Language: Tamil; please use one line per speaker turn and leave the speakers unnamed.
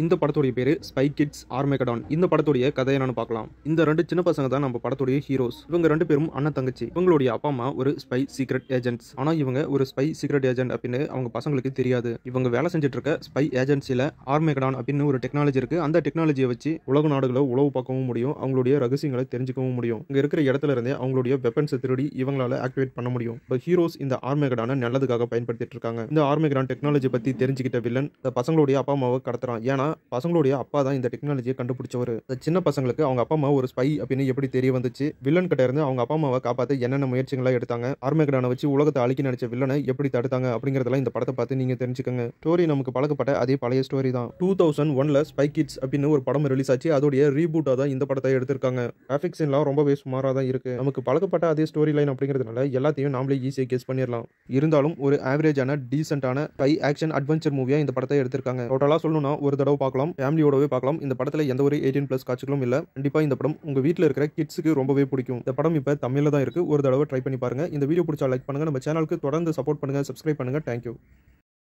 இந்த படத்துடைய பேர் ஸ்பை கிட்ஸ் ஆர்மேகடான் இந்த படத்துடைய கதை என்னன்னு பார்க்கலாம் இந்த ரெண்டு சின்ன பசங்க தான் நம்ம படத்துடைய ஹீரோஸ் இவங்க ரெண்டு பேரும் அண்ணன் தங்கச்சி இவங்களுடைய அப்பா அம்மா ஒரு ஸ்பை சீக்ரெட் ஏஜென்ட்ஸ் ஆனா இவங்க ஒரு ஸ்பை சீக்ரெட் ஏஜென்ட் அப்படின்னு அவங்க பசங்களுக்கு தெரியாது இவங்க வேலை செஞ்சுட்டு இருக்க ஸ்பை ஏஜென்சியில ஆர்மேகடான் அப்படின்னு ஒரு டெக்னாலஜி இருக்கு அந்த டெக்னாலஜியை வச்சு உலக நாடுகளை உளவு பார்க்கவும் முடியும் அவங்களுடைய ரகசியங்களை தெரிஞ்சுக்கவும் முடியும் இங்க இருக்கிற இடத்துல இருந்தே அவங்களுடைய வெப்பன்ஸை திருடி இவங்களால ஆக்டிவேட் பண்ண முடியும் இப்போ ஹீரோஸ் இந்த ஆர்மேகடான நல்லதுக்காக பயன்படுத்திட்டு இருக்காங்க இந்த ஆர்மேகடான் டெக்னாலஜி பத்தி தெரிஞ்சுக்கிட்ட வில்லன் பசங்களுடைய அப்பா அம்மாவை கடத்துறான் ஏன்னா பசங்களுடைய அப்பா தான் இந்த டெக்னாலஜியை கண்டுபிடிச்சவர் சின்ன பசங்களுக்கு அவங்க அப்பா அம்மா ஒரு ஸ்பை அப்படின்னு எப்படி தெரிய வந்துச்சு வில்லன் கிட்ட இருந்து அவங்க அப்பா அம்மாவை காப்பாற்ற என்னென்ன முயற்சிகளாக எடுத்தாங்க ஆர்மேகடான வச்சு உலகத்தை அழிக்க நினைச்ச வில்லனை எப்படி தடுத்தாங்க அப்படிங்கிறதெல்லாம் இந்த படத்தை பார்த்து நீங்க தெரிஞ்சுக்கோங்க ஸ்டோரி நமக்கு பழக்கப்பட்ட அதே பழைய ஸ்டோரி தான் டூ தௌசண்ட் ஒன்ல ஸ்பை கிட்ஸ் அப்படின்னு ஒரு படம் ரிலீஸ் ஆச்சு அதோடைய ரீபூட்டாக தான் இந்த படத்தை எடுத்திருக்காங்க கிராஃபிக்ஸ் எல்லாம் ரொம்பவே சுமாராக தான் இருக்கு நமக்கு பழக்கப்பட்ட அதே ஸ்டோரி லைன் அப்படிங்கிறதுனால எல்லாத்தையும் நாமளே ஈஸியாக கெஸ் பண்ணிடலாம் இருந்தாலும் ஒரு ஆவரேஜான டீசென்டான ஸ்பை ஆக்ஷன் அட்வென்ச்சர் மூவியாக இந்த படத்தை எடுத்திருக்காங்க டோட்டலாக சொல்லணும்னா ஒரு தடவை தடவை பார்க்கலாம் ஃபேமிலியோடவே பார்க்கலாம் இந்த படத்தில் எந்த ஒரு எயிட்டீன் ப்ளஸ் காட்சிகளும் இல்லை கண்டிப்பாக இந்த படம் உங்கள் வீட்டில் இருக்கிற கிட்ஸுக்கு ரொம்பவே பிடிக்கும் இந்த படம் இப்போ தமிழில் தான் இருக்குது ஒரு தடவை ட்ரை பண்ணி பாருங்கள் இந்த வீடியோ பிடிச்சா லைக் பண்ணுங்கள் நம்ம சேனலுக்கு தொடர்ந்து சப்போர்ட் பண்ணுங்கள் சப்ஸ்கிரைப் பண்ணுங்கள் தேங்க்யூ